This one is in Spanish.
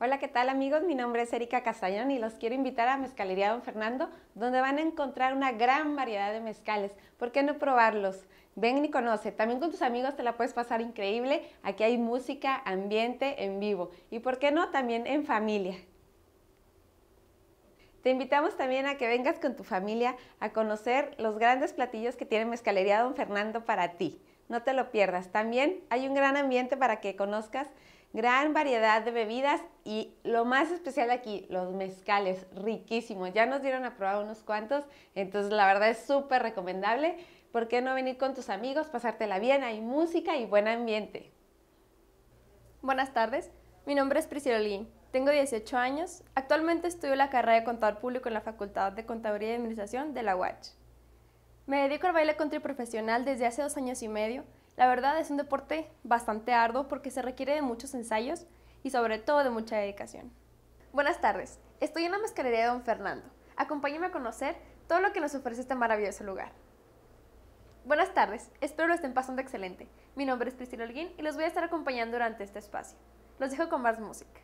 Hola, ¿qué tal amigos? Mi nombre es Erika Castañón y los quiero invitar a Mezcalería Don Fernando, donde van a encontrar una gran variedad de mezcales. ¿Por qué no probarlos? Ven y conoce. También con tus amigos te la puedes pasar increíble. Aquí hay música, ambiente, en vivo. Y por qué no, también en familia. Te invitamos también a que vengas con tu familia a conocer los grandes platillos que tiene Mezcalería Don Fernando para ti no te lo pierdas. También hay un gran ambiente para que conozcas gran variedad de bebidas y lo más especial aquí, los mezcales, riquísimos. Ya nos dieron a probar unos cuantos, entonces la verdad es súper recomendable. ¿Por qué no venir con tus amigos, pasártela bien? Hay música y buen ambiente. Buenas tardes, mi nombre es Priscila tengo 18 años, actualmente estudio la carrera de contador público en la Facultad de Contaduría y Administración de la UACH. Me dedico al baile country profesional desde hace dos años y medio. La verdad es un deporte bastante arduo porque se requiere de muchos ensayos y sobre todo de mucha dedicación. Buenas tardes, estoy en la mascarería de Don Fernando. Acompáñame a conocer todo lo que nos ofrece este maravilloso lugar. Buenas tardes, espero lo estén pasando excelente. Mi nombre es Cristina Holguín y los voy a estar acompañando durante este espacio. Los dejo con más música.